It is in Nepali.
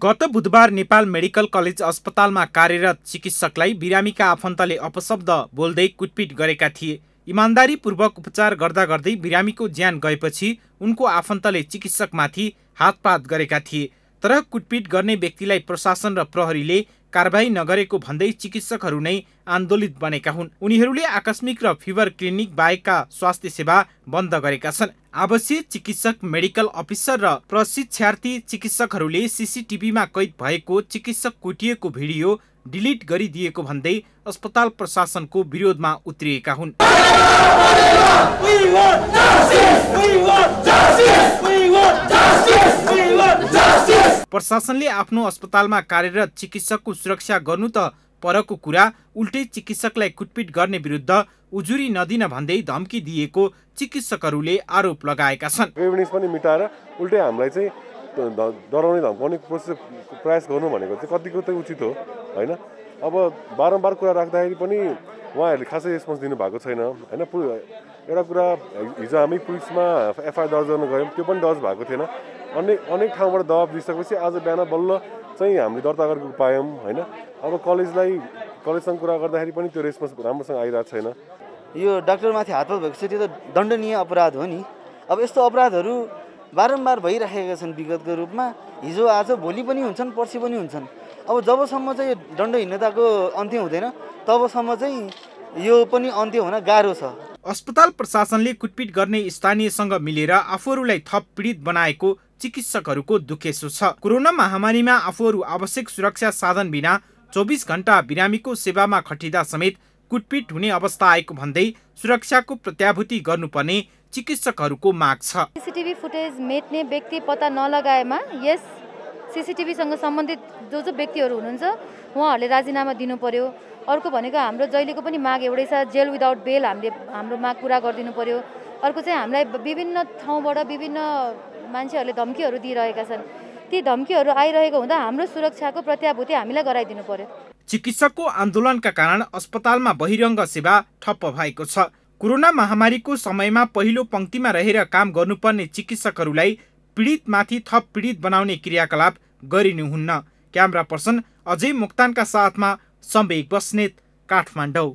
गत बुधबार नेपाल मेडिकल कलेज अस्पतालमा कार्यरत चिकित्सकलाई बिरामीका आफन्तले अपशब्द बोल्दै कुटपिट गरेका थिए इमान्दारीपूर्वक उपचार गर्दा गर्दै बिरामीको ज्यान गएपछि उनको आफन्तले चिकित्सकमाथि हातपात गरेका थिए तर कुटपिट गर्ने व्यक्तिलाई प्रशासन र प्रहरीले कारवाही नगरेको भन्दै चिकित्सकहरू नै आन्दोलित बनेका हुन् उनीहरूले आकस्मिक र फिभर क्लिनिक बाहेकका स्वास्थ्य सेवा बन्द गरेका छन् आवश्यक चिकित्सक मेडिकल अफिसर र प्रशिक्षार्थी चिकित्सकहरूले सिसिटिभीमा कैद भएको चिकित्सक कुटिएको भिडियो डिलिट गरिदिएको भन्दै अस्पताल प्रशासनको विरोधमा उत्रिएका हुन् प्रशासनले आफ्नो अस्पतालमा कार्यरत चिकित्सकको सुरक्षा गर्नु त परको कुरा उल्टै चिकित्सकलाई कुटपिट गर्ने विरुद्ध उजुरी नदिन भन्दै धम्की दिएको चिकित्सकहरूले आरोप लगाएका छन् पनि मिटाएर उल्टै हामीलाई चाहिँ डराउने धम्काउने प्रयास गर्नु भनेको चाहिँ कतिको चाहिँ उचित हो होइन अब बारम्बार कुरा राख्दाखेरि पनि उहाँहरूले खासै रेस्पोन्स दिनुभएको छैन होइन एउटा कुरा हिजो हामी पुलिसमा एफआइआर दर्ज गर्न गयौँ त्यो पनि दर्ज भएको थिएन अनेक अनेक ठाउँबाट दबाब दिइसकेपछि आज बिहान बल्ल चाहिँ हामीले दर्ता गरेको पायौँ होइन अब कलेजलाई कलेजसँग कुरा गर्दाखेरि पनि त्यो रेस्पोन्स राम्रोसँग आइरहेको छैन यो डाक्टरमाथि हातपात भएको छ त्यो त दण्डनीय अपराध हो नि अब यस्तो अपराधहरू बारम्बार भइराखेका छन् विगतको रूपमा हिजो आज भोलि पनि हुन्छन् पर्सि पनि हुन्छन् अब जबसम्म चाहिँ यो दण्डहीनताको अन्त्य हुँदैन तबसम्म चाहिँ यो पनि अन्त्य हुन गाह्रो छ अस्पताल प्रशासनले कुटपिट गर्ने स्थानीयसँग मिलेर आफूहरूलाई थप पीडित बनाएको चिकित्सकहरूको दुखेसो छ कोरोना महामारीमा आफूहरू आवश्यक सुरक्षा साधन बिना चौबिस घन्टा बिरामीको सेवामा खटिँदा समेत कुटपिट हुने अवस्था आएको भन्दै सुरक्षाको प्रत्याभूति गर्नुपर्ने चिकित्सकहरूको माग छ सिसिटिभी फुटेज मेट्ने व्यक्ति पत्ता नलगाएमा यस सिसिटिभीसँग सम्बन्धित जो जो व्यक्तिहरू हुनुहुन्छ उहाँहरूले राजीनामा दिनु पर्यो अर्को भनेको हाम्रो जहिलेको पनि माग एउटै छ जेल विदाउट बेल हामीले हाम्रो माग पुरा गरिदिनु पऱ्यो अर्को चाहिँ हामीलाई विभिन्न ठाउँबाट विभिन्न मान्छेहरूले धम्कीहरू दिइरहेका छन् ती धम्कीहरू आइरहेको हुँदा हाम्रो सुरक्षाको प्रत्याभूति हामीलाई गराइदिनु पर्यो चिकित्सकको आन्दोलनका कारण अस्पतालमा बहिरङ्ग सेवा ठप्प भएको छ कोरोना महामारीको समयमा पहिलो पङ्क्तिमा रहेर काम गर्नुपर्ने चिकित्सकहरूलाई पीडितमाथि थप पीडित बनाउने क्रियाकलाप गरिनुहुन्न क्यामरा पर्सन अजय मुक्तानका साथमा सम्वेक बस्नेत काठमाडौँ